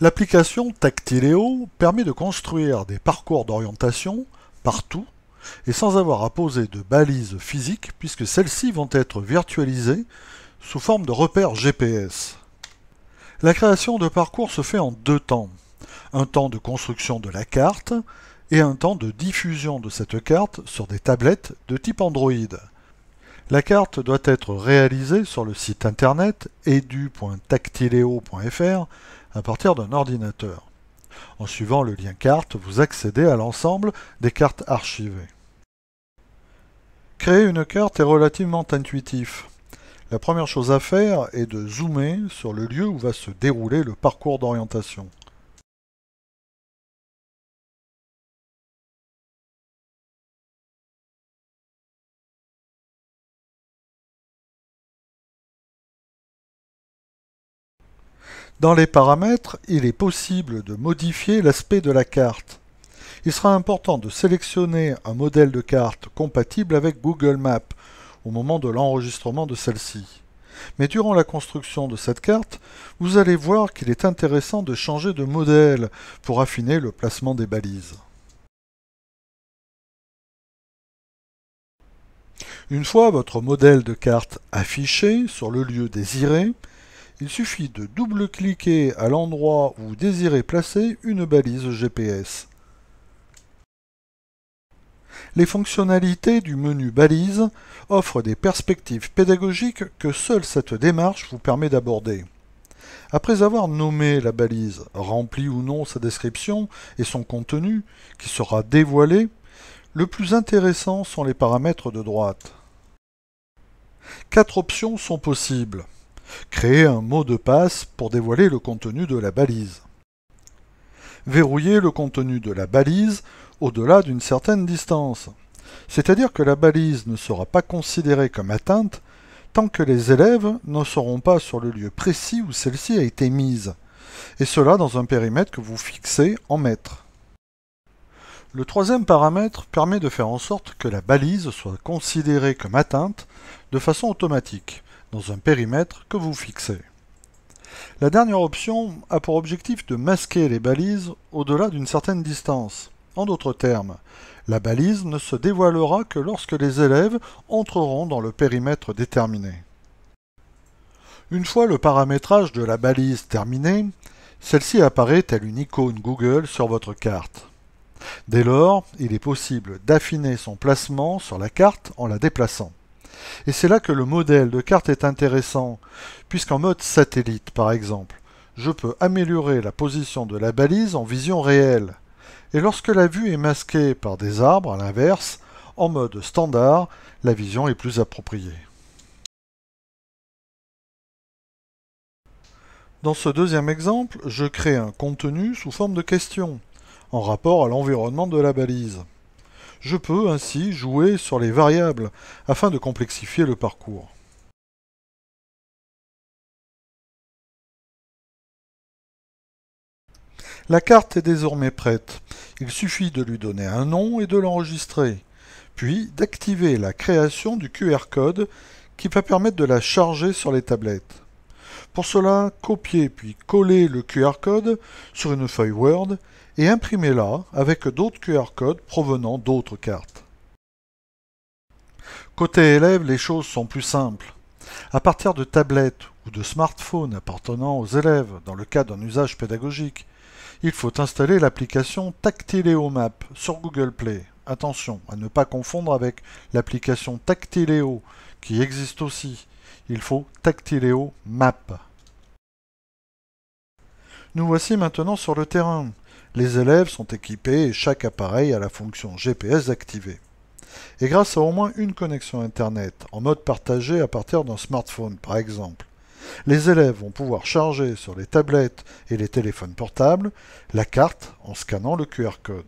L'application Tactileo permet de construire des parcours d'orientation partout et sans avoir à poser de balises physiques puisque celles-ci vont être virtualisées sous forme de repères GPS. La création de parcours se fait en deux temps, un temps de construction de la carte et un temps de diffusion de cette carte sur des tablettes de type Android. La carte doit être réalisée sur le site internet edu.tactileo.fr à partir d'un ordinateur. En suivant le lien carte, vous accédez à l'ensemble des cartes archivées. Créer une carte est relativement intuitif. La première chose à faire est de zoomer sur le lieu où va se dérouler le parcours d'orientation. Dans les paramètres, il est possible de modifier l'aspect de la carte. Il sera important de sélectionner un modèle de carte compatible avec Google Maps au moment de l'enregistrement de celle-ci. Mais durant la construction de cette carte, vous allez voir qu'il est intéressant de changer de modèle pour affiner le placement des balises. Une fois votre modèle de carte affiché sur le lieu désiré, il suffit de double-cliquer à l'endroit où vous désirez placer une balise GPS. Les fonctionnalités du menu balise offrent des perspectives pédagogiques que seule cette démarche vous permet d'aborder. Après avoir nommé la balise, rempli ou non sa description et son contenu, qui sera dévoilé, le plus intéressant sont les paramètres de droite. Quatre options sont possibles. Créer un mot de passe pour dévoiler le contenu de la balise. Verrouiller le contenu de la balise au-delà d'une certaine distance. C'est-à-dire que la balise ne sera pas considérée comme atteinte tant que les élèves ne seront pas sur le lieu précis où celle-ci a été mise, et cela dans un périmètre que vous fixez en mètres. Le troisième paramètre permet de faire en sorte que la balise soit considérée comme atteinte de façon automatique dans un périmètre que vous fixez. La dernière option a pour objectif de masquer les balises au-delà d'une certaine distance. En d'autres termes, la balise ne se dévoilera que lorsque les élèves entreront dans le périmètre déterminé. Une fois le paramétrage de la balise terminé, celle-ci apparaît telle une icône Google sur votre carte. Dès lors, il est possible d'affiner son placement sur la carte en la déplaçant. Et c'est là que le modèle de carte est intéressant, puisqu'en mode satellite par exemple, je peux améliorer la position de la balise en vision réelle. Et lorsque la vue est masquée par des arbres, à l'inverse, en mode standard, la vision est plus appropriée. Dans ce deuxième exemple, je crée un contenu sous forme de question, en rapport à l'environnement de la balise. Je peux ainsi jouer sur les variables afin de complexifier le parcours. La carte est désormais prête. Il suffit de lui donner un nom et de l'enregistrer, puis d'activer la création du QR code qui va permettre de la charger sur les tablettes. Pour cela, copier puis coller le QR code sur une feuille Word et imprimez-la avec d'autres QR codes provenant d'autres cartes. Côté élèves, les choses sont plus simples. À partir de tablettes ou de smartphones appartenant aux élèves dans le cas d'un usage pédagogique, il faut installer l'application Tactileo Map sur Google Play. Attention à ne pas confondre avec l'application Tactileo qui existe aussi. Il faut Tactileo Map. Nous voici maintenant sur le terrain les élèves sont équipés et chaque appareil a la fonction GPS activée. Et grâce à au moins une connexion Internet, en mode partagé à partir d'un smartphone par exemple, les élèves vont pouvoir charger sur les tablettes et les téléphones portables la carte en scannant le QR code.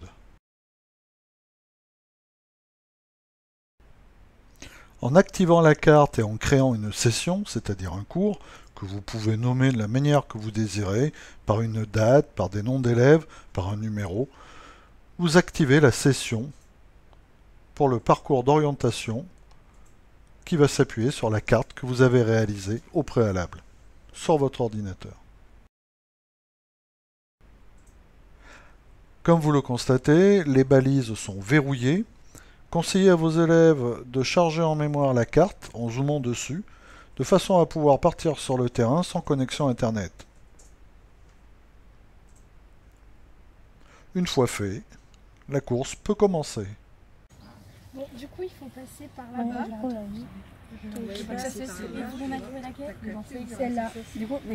En activant la carte et en créant une session, c'est-à-dire un cours, vous pouvez nommer de la manière que vous désirez, par une date, par des noms d'élèves, par un numéro, vous activez la session pour le parcours d'orientation qui va s'appuyer sur la carte que vous avez réalisée au préalable sur votre ordinateur. Comme vous le constatez, les balises sont verrouillées. Conseillez à vos élèves de charger en mémoire la carte en zoomant dessus de façon à pouvoir partir sur le terrain sans connexion Internet. Une fois fait, la course peut commencer. Bon, du coup, il faut passer par là-bas. Celle-là.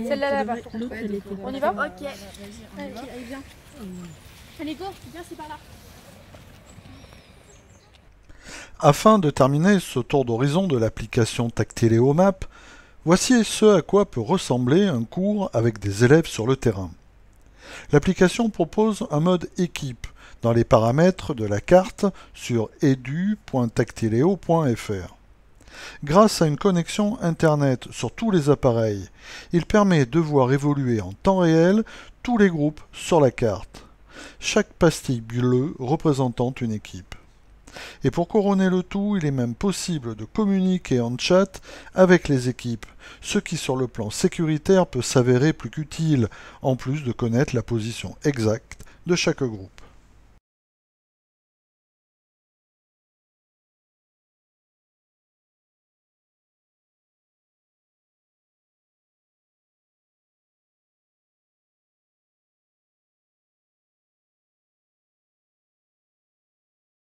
Celle-là là-bas. On y va Ok. Allez, viens. Allez, go, viens, c'est par là. Afin de terminer ce tour d'horizon de l'application Tactileo Map, voici ce à quoi peut ressembler un cours avec des élèves sur le terrain. L'application propose un mode équipe dans les paramètres de la carte sur edu.tactileo.fr. Grâce à une connexion Internet sur tous les appareils, il permet de voir évoluer en temps réel tous les groupes sur la carte, chaque pastille bleue représentant une équipe. Et pour couronner le tout, il est même possible de communiquer en chat avec les équipes, ce qui sur le plan sécuritaire peut s'avérer plus qu'utile, en plus de connaître la position exacte de chaque groupe.